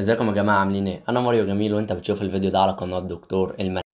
ازيكم يا جماعة عاملين ايه؟ أنا ماريو جميل وأنت بتشوف الفيديو ده على قناة دكتور المريض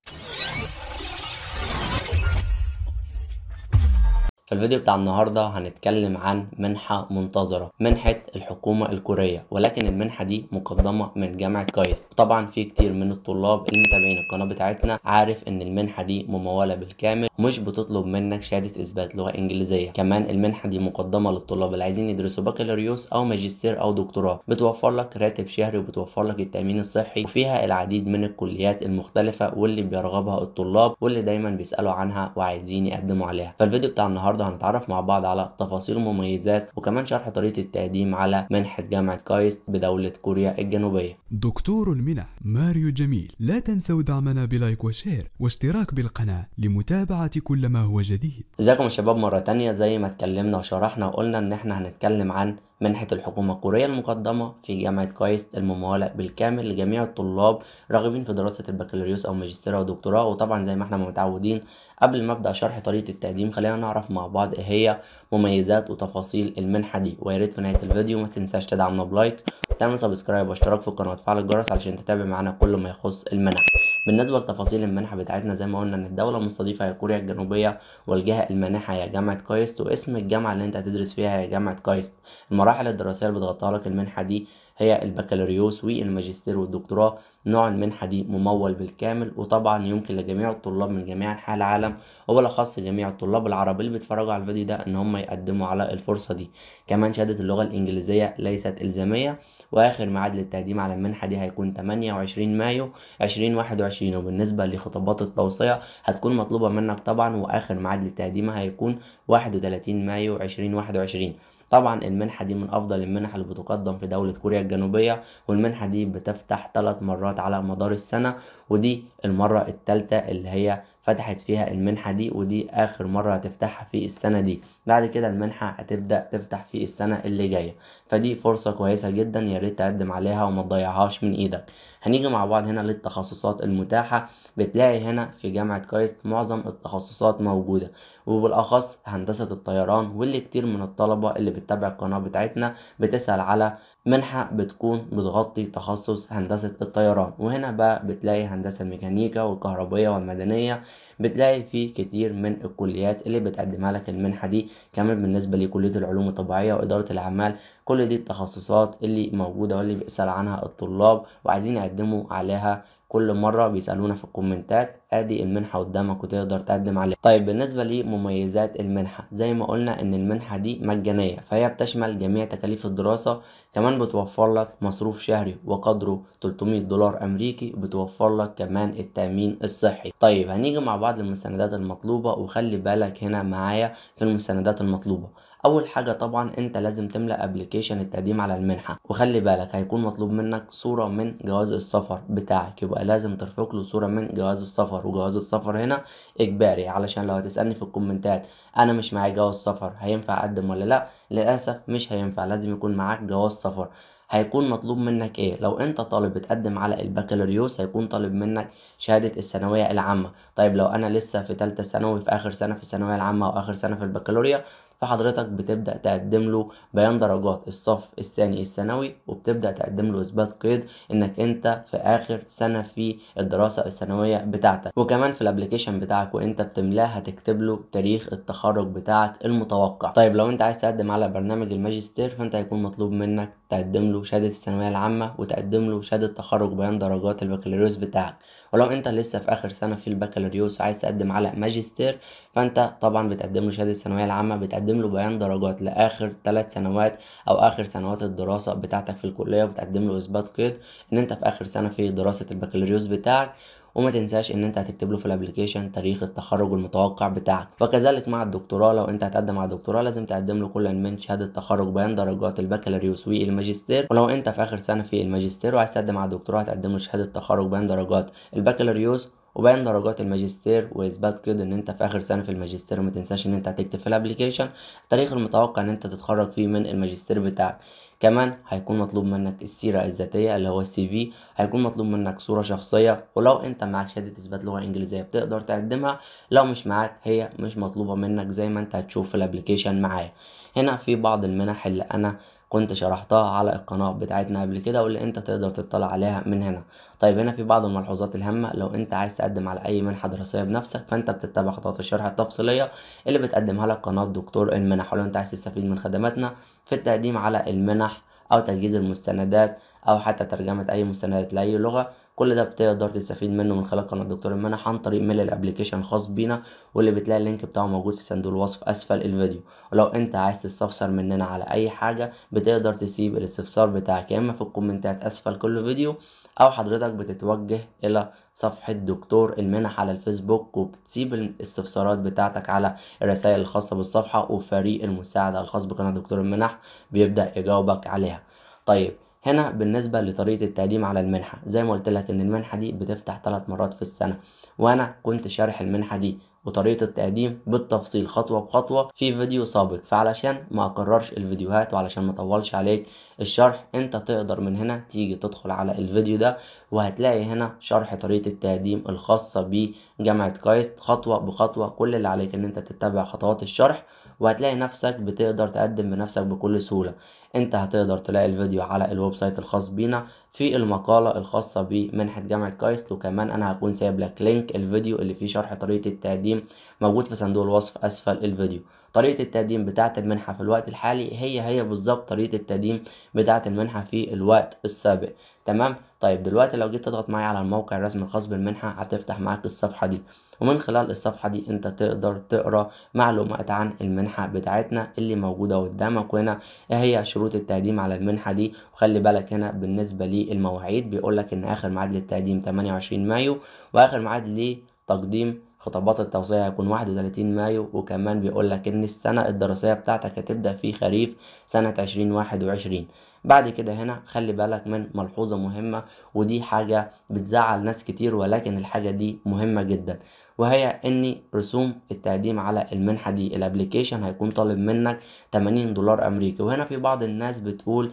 في الفيديو بتاع النهارده هنتكلم عن منحة منتظرة منحة الحكومة الكورية ولكن المنحة دي مقدمة من جامعة كايست طبعا في كتير من الطلاب المتابعين القناة بتاعتنا عارف ان المنحة دي ممولة بالكامل مش بتطلب منك شهادة اثبات لغة انجليزية كمان المنحة دي مقدمة للطلاب اللي عايزين يدرسوا بكالوريوس او ماجستير او دكتوراه بتوفر لك راتب شهري وبتوفر لك التأمين الصحي وفيها العديد من الكليات المختلفة واللي بيرغبها الطلاب واللي دايما بيسألوا عنها وعايزين يقدموا عليها فالفيديو بتاع النهارده النهارده هنتعرف مع بعض على تفاصيل ومميزات وكمان شرح طريقه التقديم على منحه جامعه كايست بدوله كوريا الجنوبيه. دكتور المنح ماريو جميل لا تنسوا دعمنا بلايك وشير واشتراك بالقناه لمتابعه كل ما هو جديد. ازيكم يا شباب مره تانية زي ما اتكلمنا وشرحنا وقلنا ان احنا هنتكلم عن منحة الحكومة الكورية المقدمة في جامعة كايست الممولة بالكامل لجميع الطلاب راغبين في دراسة البكالوريوس أو ماجستير أو دكتوراه وطبعا زي ما احنا متعودين قبل ما أبدأ شرح طريقة التقديم خلينا نعرف مع بعض إيه هي مميزات وتفاصيل المنحة دي ويا ريت في نهاية الفيديو ما تنساش تدعمنا بلايك وتعمل سبسكرايب واشتراك في القناة وتفعل الجرس علشان تتابع معانا كل ما يخص المنح بالنسبة لتفاصيل المنحة بتاعتنا زي ما قلنا ان الدولة المستضيفة هي كوريا الجنوبية والجهة المانحة هي جامعة كايست واسم الجامعة اللي انت هتدرس فيها هي جامعة كايست المراحل الدراسية اللي بتغطيها لك المنحة دي هي البكالوريوس والماجستير والدكتوراه نوع المنحه دي ممول بالكامل وطبعا يمكن لجميع الطلاب من جميع انحاء العالم وبالاخص جميع الطلاب العرب اللي بيتفرجوا على الفيديو ده ان هم يقدموا على الفرصه دي كمان شهاده اللغه الانجليزيه ليست الزاميه واخر ميعاد للتقديم على المنحه دي هيكون 28 مايو 2021 وبالنسبه لخطابات التوصيه هتكون مطلوبه منك طبعا واخر ميعاد للتقديم هيكون 31 مايو 2021 طبعا المنحة دي من أفضل المنح اللي بتقدم في دولة كوريا الجنوبية والمنحة دي بتفتح ثلاث مرات على مدار السنة ودي المرة التالتة اللي هي فتحت فيها المنحة دي ودي آخر مرة هتفتحها في السنة دي بعد كده المنحة هتبدأ تفتح في السنة اللي جاية فدي فرصة كويسة جدا ياريت تقدم عليها وما تضيعهاش من إيدك هنيجي مع بعض هنا للتخصصات المتاحة بتلاقي هنا في جامعة كايست معظم التخصصات موجودة وبالأخص هندسة الطيران واللي كتير من الطلبة اللي بتتابع القناة بتاعتنا بتسأل على منحة بتكون بتغطي تخصص هندسة الطيران وهنا بقى بتلاقي هندسة الميكانيكا والكهربية والمدنية بتلاقي في كتير من الكليات اللي بتقدمها لك المنحة دي كمان بالنسبة لكلية العلوم الطبيعية وإدارة الأعمال كل دي التخصصات اللي موجودة واللي بيسأل عنها الطلاب وعايزين يقدموا بيقدموا عليها كل مرة بيسألونا في الكومنتات ادي المنحة قدامك وتقدر تقدم عليها طيب بالنسبة لمميزات المنحة زي ما قلنا ان المنحة دي مجانية فهي بتشمل جميع تكاليف الدراسة كمان بتوفر لك مصروف شهري وقدره 300 دولار امريكي بتوفر لك كمان التأمين الصحي طيب هنيجي مع بعض المستندات المطلوبة وخلي بالك هنا معايا في المستندات المطلوبة اول حاجه طبعا انت لازم تملا ابلكيشن التقديم على المنحه وخلي بالك هيكون مطلوب منك صوره من جواز السفر بتاعك يبقى لازم ترفق له صوره من جواز السفر وجواز السفر هنا اجباري علشان لو هتسالني في الكومنتات انا مش معايا جواز سفر هينفع اقدم ولا لا للاسف مش هينفع لازم يكون معاك جواز سفر هيكون مطلوب منك ايه لو انت طالب بتقدم على البكالوريوس هيكون طالب منك شهادة الثانوية العامة طيب لو انا لسه في تالتة ثانوي في اخر سنة في الثانوية العامة او اخر سنة في البكالوريا فحضرتك بتبدأ تقدم له بيان درجات الصف الثاني الثانوي وبتبدأ تقدم له إثبات قيد إنك أنت في آخر سنة في الدراسة الثانوية بتاعتك وكمان في الابلكيشن بتاعك وأنت بتملاه هتكتب له تاريخ التخرج بتاعك المتوقع طيب لو أنت عايز تقدم على برنامج الماجستير فأنت هيكون مطلوب منك تقدم له شهادة الثانوية العامة وتقدم له شهادة تخرج بيان درجات البكالوريوس بتاعك ولو انت لسه في اخر سنه في البكالوريوس وعايز تقدم على ماجستير فانت طبعا بتقدم له شهاده الثانويه العامه بتقدم له بيان درجات لاخر ثلاث سنوات او اخر سنوات الدراسه بتاعتك في الكليه وبتقدم له اثبات قيد ان انت في اخر سنه في دراسه البكالوريوس بتاعك وما تنساش ان انت هتكتب له في الابلكيشن تاريخ التخرج المتوقع بتاعك وكذلك مع الدكتوراه لو انت هتقدم على الدكتوراه لازم تقدم له كل من شهاده التخرج بيان درجات البكالوريوس والماجستير ولو انت في اخر سنه في الماجستير وعايز تقدم على الدكتوراه هتقدم له شهاده تخرج بيان درجات البكالوريوس وبين درجات الماجستير واثبات كده ان انت في اخر سنه في الماجستير وما تنساش ان انت هتكتب في الابليكيشن التاريخ المتوقع ان انت تتخرج فيه من الماجستير بتاعك كمان هيكون مطلوب منك السيره الذاتيه اللي هو السي في هيكون مطلوب منك صوره شخصيه ولو انت معاك شهاده اثبات لغه انجليزيه بتقدر تقدمها لو مش معاك هي مش مطلوبه منك زي ما انت هتشوف في الابليكيشن معايا هنا في بعض المنح اللي انا كنت شرحتها على القناة بتاعتنا قبل كده واللي انت تقدر تطلع عليها من هنا طيب هنا في بعض الملحوظات الهامة لو انت عايز تقدم على اي منحة دراسية بنفسك فانت بتتبع خطوات الشرح التفصيلية اللي بتقدمها لك قناة دكتور المنح ولو انت عايز تستفيد من خدماتنا في التقديم على المنح او تجهيز المستندات او حتى ترجمه اي مستندات لاي لغه كل ده بتقدر تستفيد منه من خلال قناه دكتور المنح عن طريق ميل الابلكيشن الخاص بينا واللي بتلاقي اللينك بتاعه موجود في صندوق الوصف اسفل الفيديو ولو انت عايز تستفسر مننا على اي حاجه بتقدر تسيب الاستفسار بتاعك يا اما في الكومنتات اسفل كل فيديو او حضرتك بتتوجه الى صفحه دكتور المنح على الفيسبوك وبتسيب الاستفسارات بتاعتك على الرسائل الخاصه بالصفحه وفريق المساعده الخاص بقناه دكتور المنح بيبدا يجاوبك عليها طيب هنا بالنسبة لطريقة التقديم على المنحة زي ما قلت لك إن المنحة دي بتفتح ثلاث مرات في السنة وأنا كنت شارح المنحة دي وطريقة التقديم بالتفصيل خطوة بخطوة في فيديو سابق فعلشان ما اكررش الفيديوهات وعلشان ما اطولش عليك الشرح انت تقدر من هنا تيجي تدخل على الفيديو ده وهتلاقي هنا شرح طريقة التقديم الخاصة بجامعة كايست خطوة بخطوة كل اللي عليك ان انت تتبع خطوات الشرح وهتلاقي نفسك بتقدر تقدم بنفسك بكل سهولة انت هتقدر تلاقي الفيديو على الويب سايت الخاص بينا في المقالة الخاصة بمنحة جامعة كايست وكمان أنا هكون سايب لك لينك الفيديو اللي فيه شرح طريقة التقديم موجود في صندوق الوصف أسفل الفيديو طريقة التقديم بتاعة المنحة في الوقت الحالي هي هي بالظبط طريقة التقديم بتاعة المنحة في الوقت السابق تمام طيب دلوقتي لو جيت تضغط معايا على الموقع الرسمي الخاص بالمنحة هتفتح معاك الصفحة دي ومن خلال الصفحة دي انت تقدر تقرا معلومات عن المنحة بتاعتنا اللي موجودة قدامك وهنا ايه هي شروط التقديم على المنحة دي وخلي بالك هنا بالنسبة للمواعيد بيقول لك ان اخر ميعاد للتقديم 28 مايو واخر ميعاد ليه تقديم خطابات التوصية هيكون 31 مايو وكمان بيقول لك ان السنة الدراسية بتاعتك هتبدأ في خريف سنة 2021 بعد كده هنا خلي بالك من ملحوظة مهمة ودي حاجة بتزعل ناس كتير ولكن الحاجة دي مهمة جدا وهي ان رسوم التقديم على المنحة دي الابليكيشن هيكون طالب منك 80 دولار امريكي وهنا في بعض الناس بتقول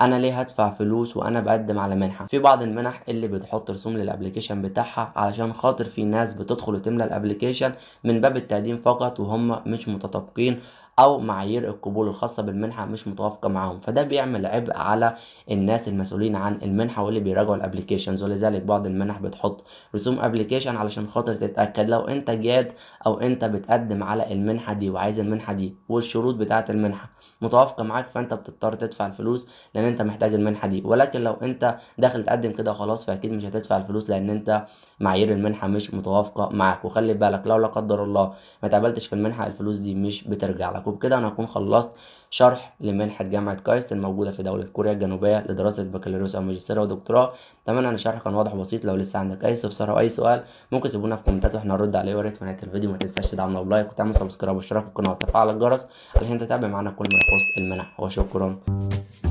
انا ليه هدفع فلوس وانا بقدم على منحه في بعض المنح اللي بتحط رسوم للابلكيشن بتاعها علشان خاطر في ناس بتدخل وتملى الابلكيشن من باب التقديم فقط وهم مش متطابقين او معايير القبول الخاصه بالمنحه مش متوافقه معاهم فده بيعمل عبء على الناس المسؤولين عن المنحه واللي بيراجعوا الابلكيشنز ولذلك بعض المنح بتحط رسوم ابلكيشن علشان خاطر تتاكد لو انت جاد او انت بتقدم على المنحه دي وعايز المنحه دي والشروط بتاعه المنحه متوافقه معاك فانت بتضطر تدفع الفلوس لان انت محتاج المنحه دي ولكن لو انت داخل تقدم كده خلاص فاكيد مش هتدفع الفلوس لان انت معايير المنحه مش متوافقه معاك وخلي بالك لو لا قدر الله ما تقبلتش في المنحه الفلوس دي مش بترجع لك وبكده انا هكون خلصت شرح لمنحة جامعة كايست الموجودة في دولة كوريا الجنوبية لدراسة بكالوريوس أو ماجستير أو دكتوراه أتمنى إن الشرح كان واضح وبسيط لو لسه عندك أي استفسار أو أي سؤال ممكن تسيبونا في كومنتات وإحنا هنرد عليه ويا في نهاية الفيديو ما تنساش تدعمنا بلايك وتعمل سبسكرايب واشتراك في القناة وتفعل الجرس علشان تتابع معانا كل ما يخص المنح وشكرا